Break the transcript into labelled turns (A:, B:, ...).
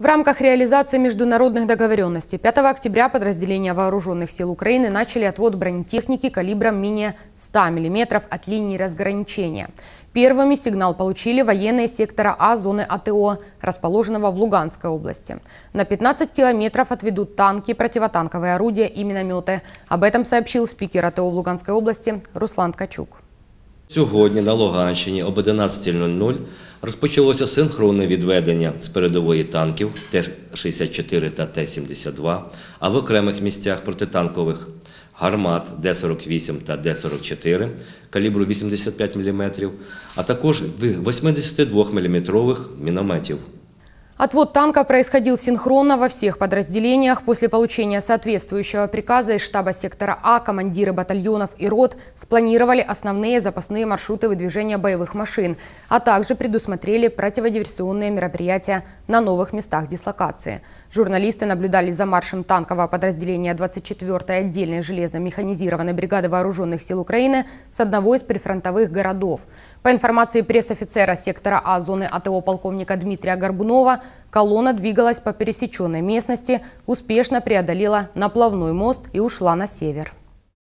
A: В рамках реализации международных договоренностей 5 октября подразделения Вооруженных сил Украины начали отвод бронетехники калибром менее 100 мм от линии разграничения. Первыми сигнал получили военные сектора А зоны АТО, расположенного в Луганской области. На 15 километров отведут танки, противотанковые орудия и минометы. Об этом сообщил спикер АТО в Луганской области Руслан Качук.
B: Сьогодні на Луганщині об 11.00 розпочалося синхронне відведення з передової танків Т-64 та Т-72, а в окремих місцях протитанкових гармат Д-48 та Д-44 калібру 85 мм, а також 82 мм мінометів.
A: Отвод танка происходил синхронно во всех подразделениях. После получения соответствующего приказа из штаба сектора А командиры батальонов и рот спланировали основные запасные маршруты выдвижения боевых машин, а также предусмотрели противодиверсионные мероприятия на новых местах дислокации. Журналисты наблюдали за маршем танкового подразделения 24-й отдельной железно-механизированной бригады вооруженных сил Украины с одного из прифронтовых городов. По информации пресс-офицера сектора А зоны АТО полковника Дмитрия Горбунова, колонна двигалась по пересеченной местности, успешно преодолела наплавной мост и ушла на север.